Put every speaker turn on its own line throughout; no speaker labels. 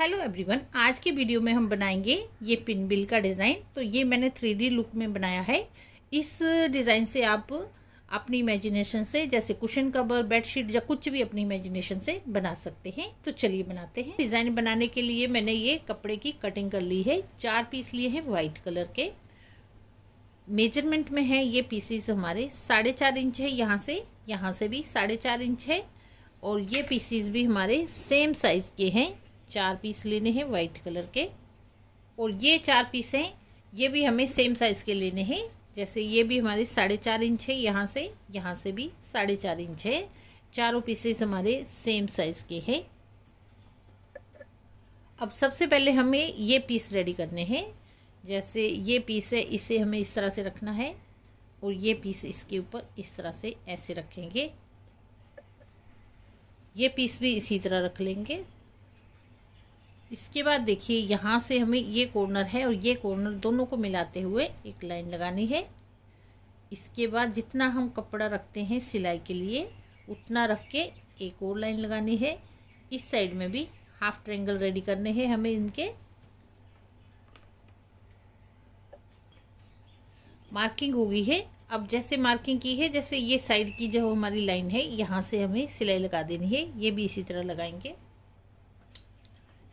hello everyone आज के video में हम बनाएंगे ये पिन बिल का डिज़ाइन तो ये मैंने थ्री लुक में बनाया है इस डिज़ाइन से आप अपनी इमेजिनेशन से जैसे कुशन कवर बेडशीट या कुछ भी अपनी इमेजिनेशन से बना सकते हैं तो चलिए बनाते हैं डिज़ाइन बनाने के लिए मैंने ये कपड़े की कटिंग कर ली है चार पीस लिए हैं वाइट कलर के मेजरमेंट में है ये पीसीस हमारे साढ़े चार इंच है यहाँ से यहाँ से भी साढ़े चार इंच है और ये पीसीस भी हमारे सेम साइज़ के हैं चार पीस लेने हैं वाइट कलर के और ये चार पीस हैं ये भी हमें सेम साइज़ के लेने हैं जैसे ये भी हमारे साढ़े चार इंच है यहाँ से यहाँ से भी साढ़े चार इंच है चारों पीसेस हमारे सेम साइज़ के हैं अब सबसे पहले हमें ये पीस रेडी करने हैं जैसे ये पीस है इसे हमें इस तरह से रखना है और ये पीस इसके ऊपर इस तरह से ऐसे रखेंगे ये पीस भी इसी तरह रख लेंगे इसके बाद देखिए यहाँ से हमें ये कॉर्नर है और ये कॉर्नर दोनों को मिलाते हुए एक लाइन लगानी है इसके बाद जितना हम कपड़ा रखते हैं सिलाई के लिए उतना रख के एक और लाइन लगानी है इस साइड में भी हाफ ट्रेंगल रेडी करने हैं हमें इनके मार्किंग हो गई है अब जैसे मार्किंग की है जैसे ये साइड की जो हमारी लाइन है यहाँ से हमें सिलाई लगा देनी है ये भी इसी तरह लगाएंगे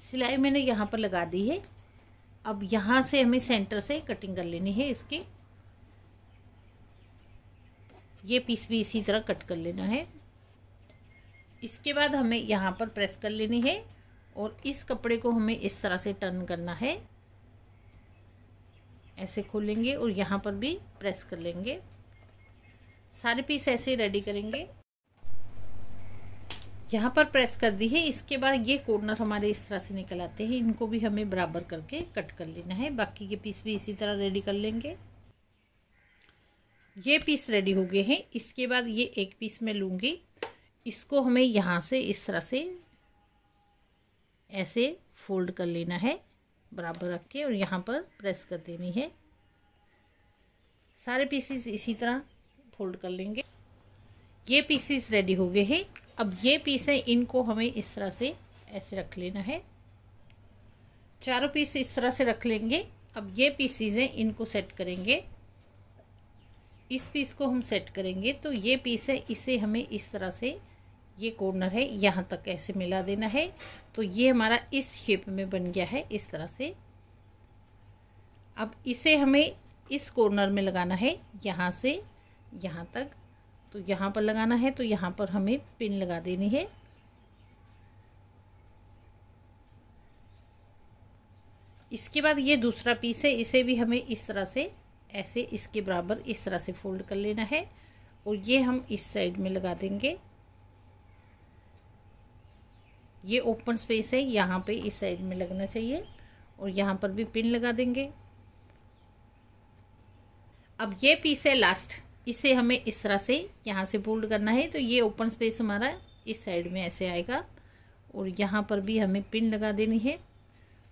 सिलाई मैंने यहाँ पर लगा दी है अब यहाँ से हमें सेंटर से कटिंग कर लेनी है इसकी ये पीस भी इसी तरह कट कर लेना है इसके बाद हमें यहाँ पर प्रेस कर लेनी है और इस कपड़े को हमें इस तरह से टर्न करना है ऐसे खोलेंगे और यहाँ पर भी प्रेस कर लेंगे सारे पीस ऐसे रेडी करेंगे यहाँ पर प्रेस कर दी है इसके बाद ये कॉर्नर हमारे इस तरह से निकल आते हैं इनको भी हमें बराबर करके कट कर लेना है बाकी के पीस भी इसी तरह रेडी कर लेंगे ये पीस रेडी हो गए हैं इसके बाद ये एक पीस मैं लूँगी इसको हमें यहाँ से इस तरह से ऐसे फोल्ड कर लेना है बराबर रख के और यहाँ पर प्रेस कर देनी है सारे पीसीस इसी तरह फोल्ड कर लेंगे ये पीसीस रेडी हो गए हैं अब ये पीस है इनको हमें इस तरह से ऐसे रख लेना है चारों पीस इस तरह से रख लेंगे अब ये पीसीज हैं इनको सेट करेंगे इस पीस को हम सेट करेंगे तो ये पीस है इसे हमें इस तरह से ये कॉर्नर है यहाँ तक ऐसे मिला देना है तो ये हमारा इस शेप में बन गया है इस तरह से अब इसे हमें इस कॉर्नर में लगाना है यहाँ से यहाँ तक तो यहाँ पर लगाना है तो यहाँ पर हमें पिन लगा देनी है इसके बाद ये दूसरा पीस है इसे भी हमें इस तरह से ऐसे इसके बराबर इस तरह से फोल्ड कर लेना है और ये हम इस साइड में लगा देंगे ये ओपन स्पेस है यहाँ पे इस साइड में लगना चाहिए और यहाँ पर भी पिन लगा देंगे अब ये पीस है लास्ट इसे हमें इस तरह से यहाँ से फोल्ड करना है तो ये ओपन स्पेस हमारा इस साइड में ऐसे आएगा और यहाँ पर भी हमें पिन लगा देनी है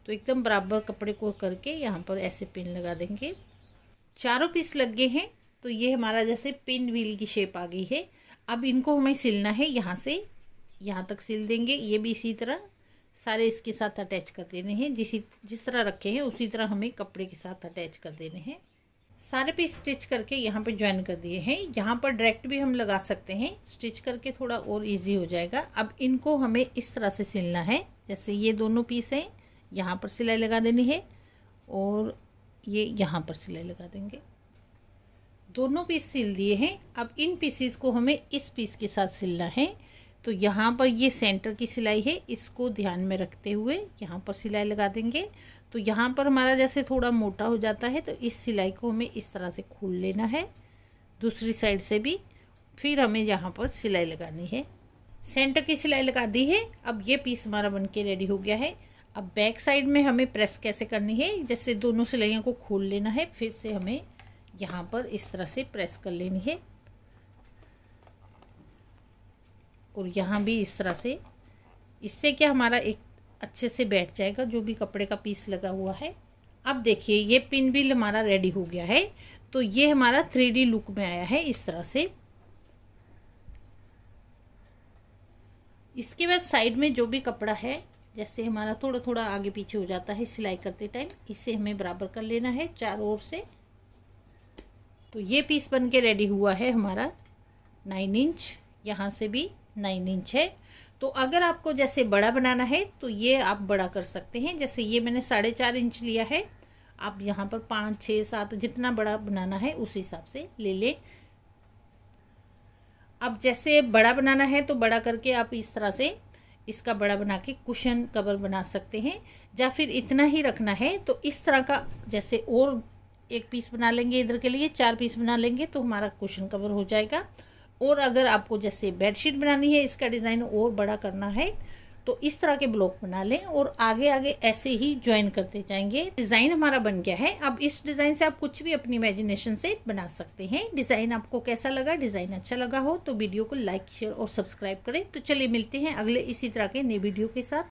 तो एकदम बराबर कपड़े को करके यहाँ पर ऐसे पिन लगा देंगे चारों पीस लग गए हैं तो ये हमारा जैसे पिन व्हील की शेप आ गई है अब इनको हमें सिलना है यहाँ से यहाँ तक सिल देंगे ये भी इसी तरह सारे इसके साथ अटैच कर देने हैं जिस जिस तरह रखे हैं उसी तरह हमें कपड़े के साथ अटैच कर देने हैं सारे पे स्टिच करके यहाँ पे ज्वाइन कर दिए हैं यहाँ पर डायरेक्ट भी हम लगा सकते हैं स्टिच करके थोड़ा और इजी हो जाएगा अब इनको हमें इस तरह से सिलना है जैसे ये दोनों पीस हैं यहाँ पर सिलाई लगा देनी है और ये यहाँ पर सिलाई लगा देंगे दोनों पीस सिल दिए हैं अब इन पीसीस को हमें इस पीस के साथ सिलना है तो यहाँ पर ये सेंटर की सिलाई है इसको ध्यान में रखते हुए यहाँ पर सिलाई लगा देंगे तो यहाँ पर हमारा जैसे थोड़ा मोटा हो जाता है तो इस सिलाई को हमें इस तरह से खोल लेना है दूसरी साइड से भी फिर हमें यहाँ पर सिलाई लगानी है सेंटर की सिलाई लगा दी है अब ये पीस हमारा बनके रेडी हो गया है अब बैक साइड में हमें प्रेस कैसे करनी है जैसे दोनों सिलाइयों को खोल लेना है फिर से हमें यहाँ पर इस तरह से प्रेस कर लेनी है और यहाँ भी इस तरह से इससे क्या हमारा एक अच्छे से बैठ जाएगा जो भी कपड़े का पीस लगा हुआ है अब देखिए ये पिन भी हमारा रेडी हो गया है तो ये हमारा थ्री लुक में आया है इस तरह से इसके बाद साइड में जो भी कपड़ा है जैसे हमारा थोड़ा थोड़ा आगे पीछे हो जाता है सिलाई करते टाइम इसे हमें बराबर कर लेना है चारों ओर से तो ये पीस बन के रेडी हुआ है हमारा नाइन इंच यहाँ से भी नाइन इंच है तो अगर आपको जैसे बड़ा बनाना है तो ये आप बड़ा कर सकते हैं जैसे ये मैंने साढ़े चार इंच लिया है आप यहाँ पर पाँच छः सात जितना बड़ा बनाना है उस हिसाब से ले लें अब जैसे बड़ा बनाना है तो बड़ा करके आप इस तरह से इसका बड़ा बना के कुशन कवर बना सकते हैं या फिर इतना ही रखना है तो इस तरह का जैसे और एक पीस बना लेंगे इधर के लिए चार पीस बना लेंगे तो हमारा कुशन कवर हो जाएगा और अगर आपको जैसे बेडशीट बनानी है इसका डिज़ाइन और बड़ा करना है तो इस तरह के ब्लॉक बना लें और आगे आगे ऐसे ही ज्वाइन करते जाएंगे डिज़ाइन हमारा बन गया है अब इस डिज़ाइन से आप कुछ भी अपनी इमेजिनेशन से बना सकते हैं डिज़ाइन आपको कैसा लगा डिज़ाइन अच्छा लगा हो तो वीडियो को लाइक शेयर और सब्सक्राइब करें तो चलिए मिलते हैं अगले इसी तरह के नए वीडियो के साथ